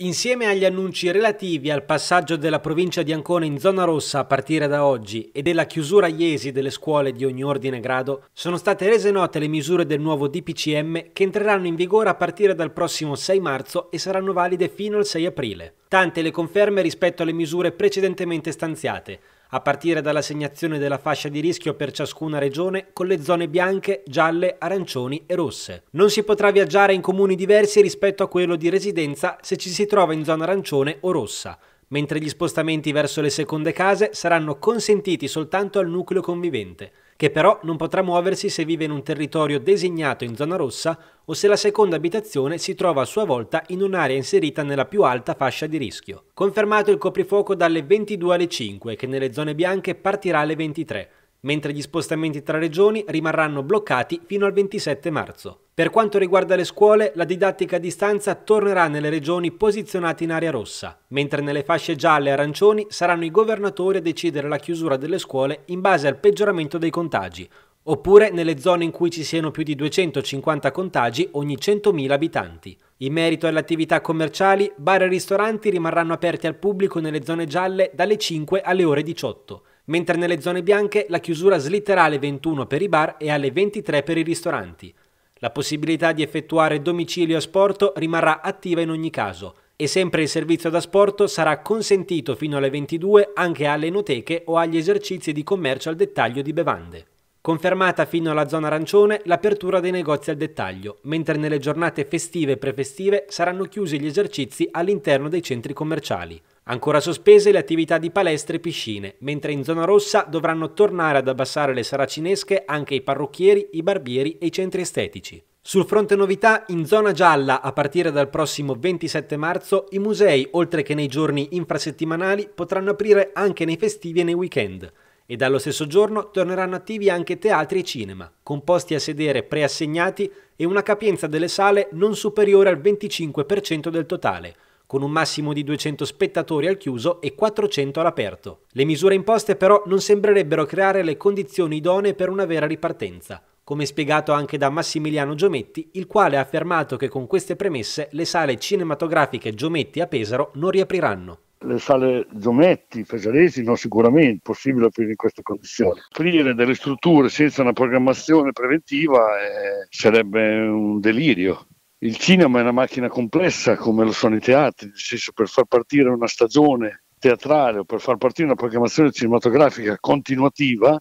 Insieme agli annunci relativi al passaggio della provincia di Ancona in zona rossa a partire da oggi e della chiusura iesi delle scuole di ogni ordine e grado, sono state rese note le misure del nuovo DPCM che entreranno in vigore a partire dal prossimo 6 marzo e saranno valide fino al 6 aprile. Tante le conferme rispetto alle misure precedentemente stanziate, a partire dall'assegnazione della fascia di rischio per ciascuna regione con le zone bianche, gialle, arancioni e rosse. Non si potrà viaggiare in comuni diversi rispetto a quello di residenza se ci si trova in zona arancione o rossa, mentre gli spostamenti verso le seconde case saranno consentiti soltanto al nucleo convivente che però non potrà muoversi se vive in un territorio designato in zona rossa o se la seconda abitazione si trova a sua volta in un'area inserita nella più alta fascia di rischio. Confermato il coprifuoco dalle 22 alle 5, che nelle zone bianche partirà alle 23 mentre gli spostamenti tra regioni rimarranno bloccati fino al 27 marzo. Per quanto riguarda le scuole, la didattica a distanza tornerà nelle regioni posizionate in area rossa, mentre nelle fasce gialle e arancioni saranno i governatori a decidere la chiusura delle scuole in base al peggioramento dei contagi, oppure nelle zone in cui ci siano più di 250 contagi ogni 100.000 abitanti. In merito alle attività commerciali, bar e ristoranti rimarranno aperti al pubblico nelle zone gialle dalle 5 alle ore 18 mentre nelle zone bianche la chiusura slitterà alle 21 per i bar e alle 23 per i ristoranti. La possibilità di effettuare domicilio a sporto rimarrà attiva in ogni caso e sempre il servizio da sporto sarà consentito fino alle 22 anche alle enoteche o agli esercizi di commercio al dettaglio di bevande. Confermata fino alla zona arancione l'apertura dei negozi al dettaglio, mentre nelle giornate festive e prefestive saranno chiusi gli esercizi all'interno dei centri commerciali. Ancora sospese le attività di palestre e piscine, mentre in zona rossa dovranno tornare ad abbassare le saracinesche anche i parrucchieri, i barbieri e i centri estetici. Sul fronte novità, in zona gialla, a partire dal prossimo 27 marzo, i musei, oltre che nei giorni infrasettimanali, potranno aprire anche nei festivi e nei weekend. E dallo stesso giorno torneranno attivi anche teatri e cinema, con posti a sedere preassegnati e una capienza delle sale non superiore al 25% del totale, con un massimo di 200 spettatori al chiuso e 400 all'aperto. Le misure imposte però non sembrerebbero creare le condizioni idonee per una vera ripartenza, come spiegato anche da Massimiliano Giometti, il quale ha affermato che con queste premesse le sale cinematografiche Giometti a Pesaro non riapriranno. Le sale Giometti, Pesaresi, no, sicuramente, è possibile aprire in queste condizioni. Aprire delle strutture senza una programmazione preventiva eh, sarebbe un delirio il cinema è una macchina complessa come lo sono i teatri, nel senso per far partire una stagione teatrale o per far partire una programmazione cinematografica continuativa,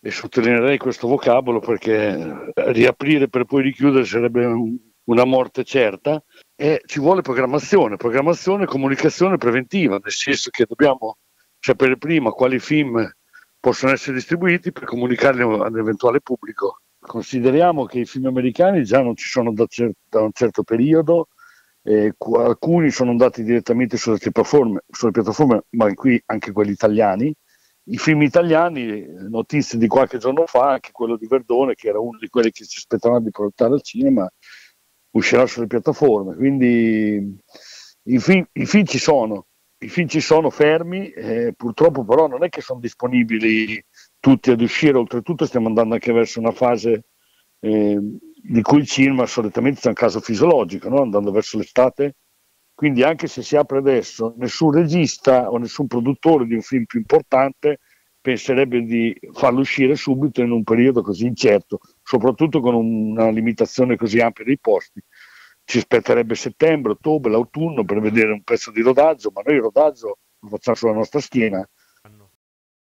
e sottolineerei questo vocabolo perché riaprire per poi richiudere sarebbe un, una morte certa, e ci vuole programmazione, programmazione e comunicazione preventiva, nel senso che dobbiamo sapere prima quali film possono essere distribuiti per comunicarli all'eventuale pubblico Consideriamo che i film americani già non ci sono da, cer- da un certo periodo, eh, qu- alcuni sono andati direttamente sulle piattaforme, sulle piattaforme, ma qui anche quelli italiani. I film italiani, notizie di qualche giorno fa, anche quello di Verdone, che era uno di quelli che si aspettavano di portare al cinema, uscirà sulle piattaforme. Quindi i film, i film ci sono, i film ci sono fermi, eh, purtroppo però non è che sono disponibili tutti ad uscire, oltretutto stiamo andando anche verso una fase eh, di cui il cinema solitamente è un caso fisiologico, no? andando verso l'estate, quindi anche se si apre adesso, nessun regista o nessun produttore di un film più importante penserebbe di farlo uscire subito in un periodo così incerto, soprattutto con una limitazione così ampia dei posti ci aspetterebbe settembre, ottobre, l'autunno per vedere un pezzo di rodaggio, ma noi il rodaggio lo facciamo sulla nostra schiena